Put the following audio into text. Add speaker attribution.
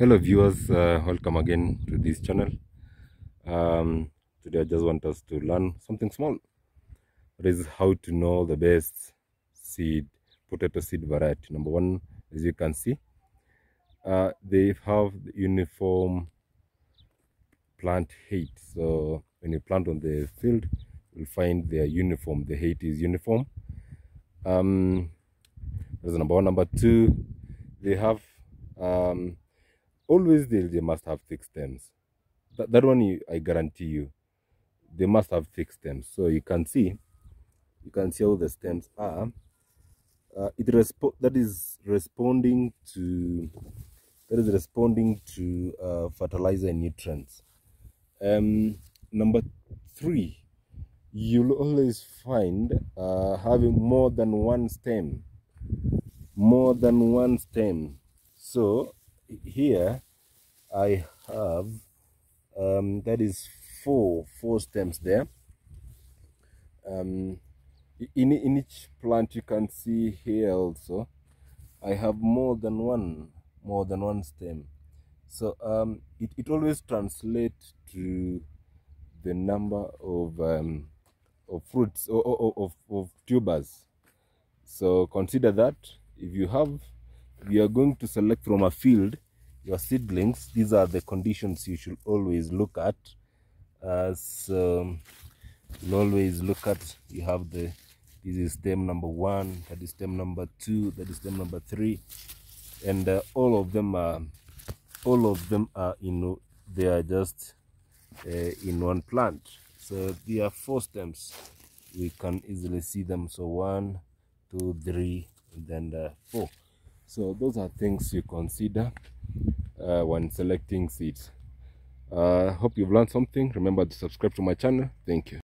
Speaker 1: hello viewers uh, welcome again to this channel um, today i just want us to learn something small that is how to know the best seed potato seed variety number one as you can see uh, they have the uniform plant height so when you plant on the field you'll find their uniform the height is uniform um that's number one number two they have um, always they, they must have thick stems. That, that one, you, I guarantee you, they must have thick stems. So you can see, you can see how the stems are. Uh, it resp that is responding to that is responding to uh, fertilizer nutrients. Um, number three, you'll always find uh, having more than one stem, more than one stem. So here I have um, that is four four stems there um, in, in each plant you can see here also I have more than one more than one stem so um, it, it always translates to the number of um, of fruits or, or, or of, of tubers so consider that if you have you are going to select from a field your seedlings these are the conditions you should always look at as um, you always look at you have the this is stem number one that is stem number two that is stem number three and uh, all of them are all of them are in they are just uh, in one plant so there are four stems we can easily see them so one two three and then uh, four so those are things you consider uh, when selecting seeds uh, hope you've learned something remember to subscribe to my channel thank you